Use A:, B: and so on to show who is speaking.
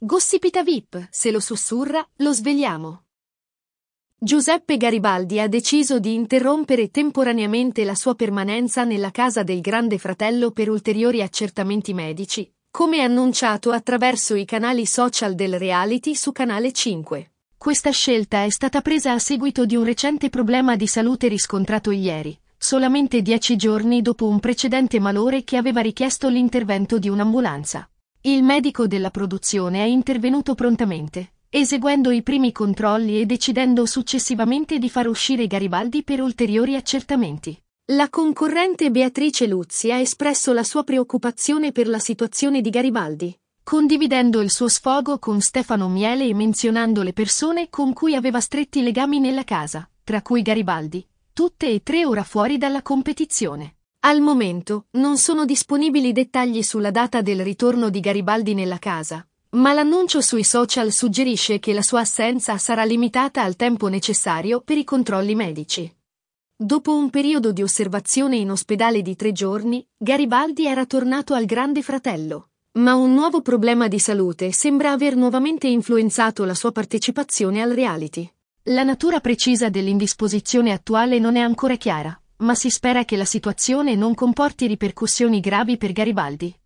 A: Gossipita VIP, se lo sussurra, lo svegliamo. Giuseppe Garibaldi ha deciso di interrompere temporaneamente la sua permanenza nella casa del Grande Fratello per ulteriori accertamenti medici, come annunciato attraverso i canali social del reality su Canale 5. Questa scelta è stata presa a seguito di un recente problema di salute riscontrato ieri, solamente dieci giorni dopo un precedente malore che aveva richiesto l'intervento di un'ambulanza. Il medico della produzione è intervenuto prontamente, eseguendo i primi controlli e decidendo successivamente di far uscire Garibaldi per ulteriori accertamenti. La concorrente Beatrice Luzzi ha espresso la sua preoccupazione per la situazione di Garibaldi, condividendo il suo sfogo con Stefano Miele e menzionando le persone con cui aveva stretti legami nella casa, tra cui Garibaldi, tutte e tre ora fuori dalla competizione. Al momento non sono disponibili dettagli sulla data del ritorno di Garibaldi nella casa, ma l'annuncio sui social suggerisce che la sua assenza sarà limitata al tempo necessario per i controlli medici. Dopo un periodo di osservazione in ospedale di tre giorni, Garibaldi era tornato al grande fratello, ma un nuovo problema di salute sembra aver nuovamente influenzato la sua partecipazione al reality. La natura precisa dell'indisposizione attuale non è ancora chiara ma si spera che la situazione non comporti ripercussioni gravi per Garibaldi.